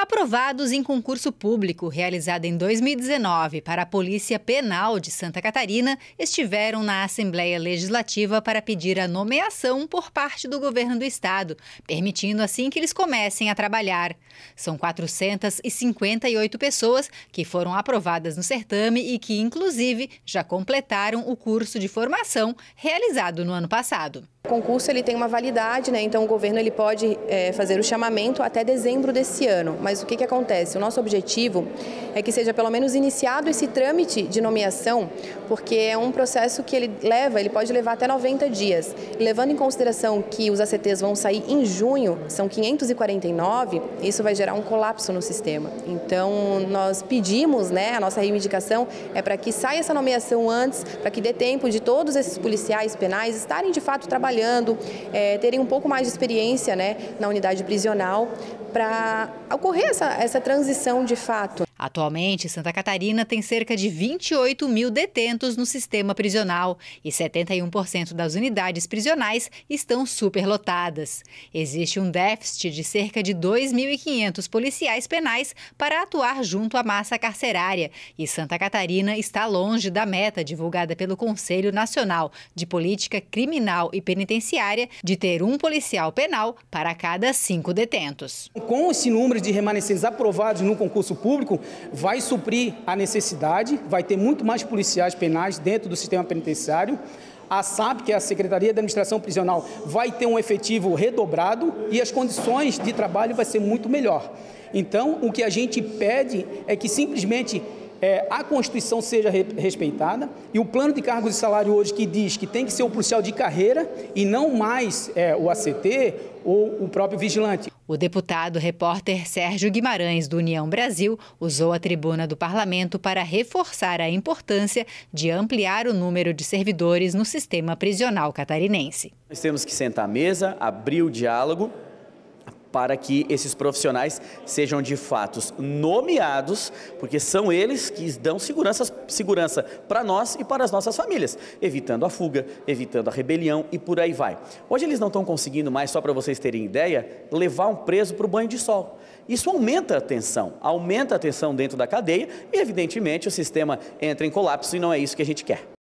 Aprovados em concurso público realizado em 2019 para a Polícia Penal de Santa Catarina, estiveram na Assembleia Legislativa para pedir a nomeação por parte do governo do estado, permitindo assim que eles comecem a trabalhar. São 458 pessoas que foram aprovadas no certame e que, inclusive, já completaram o curso de formação realizado no ano passado. O concurso ele tem uma validade, né? então o governo ele pode é, fazer o chamamento até dezembro desse ano mas o que, que acontece? O nosso objetivo é que seja pelo menos iniciado esse trâmite de nomeação, porque é um processo que ele leva, ele pode levar até 90 dias. Levando em consideração que os ACTs vão sair em junho, são 549, isso vai gerar um colapso no sistema. Então, nós pedimos, né, a nossa reivindicação é para que saia essa nomeação antes, para que dê tempo de todos esses policiais penais estarem de fato trabalhando, é, terem um pouco mais de experiência né, na unidade prisional, para ocorrer ocorrer essa, essa transição de fato. Atualmente, Santa Catarina tem cerca de 28 mil detentos no sistema prisional e 71% das unidades prisionais estão superlotadas. Existe um déficit de cerca de 2.500 policiais penais para atuar junto à massa carcerária e Santa Catarina está longe da meta divulgada pelo Conselho Nacional de Política Criminal e Penitenciária de ter um policial penal para cada cinco detentos. Com esse número de permanecermos aprovados no concurso público, vai suprir a necessidade, vai ter muito mais policiais penais dentro do sistema penitenciário. A SAP, que é a Secretaria de Administração Prisional, vai ter um efetivo redobrado e as condições de trabalho vai ser muito melhor. Então, o que a gente pede é que simplesmente é, a Constituição seja re respeitada e o plano de cargos e salário hoje que diz que tem que ser o policial de carreira e não mais é, o ACT ou o próprio vigilante. O deputado repórter Sérgio Guimarães, do União Brasil, usou a tribuna do parlamento para reforçar a importância de ampliar o número de servidores no sistema prisional catarinense. Nós temos que sentar à mesa, abrir o diálogo para que esses profissionais sejam de fato nomeados, porque são eles que dão segurança, segurança para nós e para as nossas famílias, evitando a fuga, evitando a rebelião e por aí vai. Hoje eles não estão conseguindo mais, só para vocês terem ideia, levar um preso para o banho de sol. Isso aumenta a tensão, aumenta a tensão dentro da cadeia e, evidentemente, o sistema entra em colapso e não é isso que a gente quer.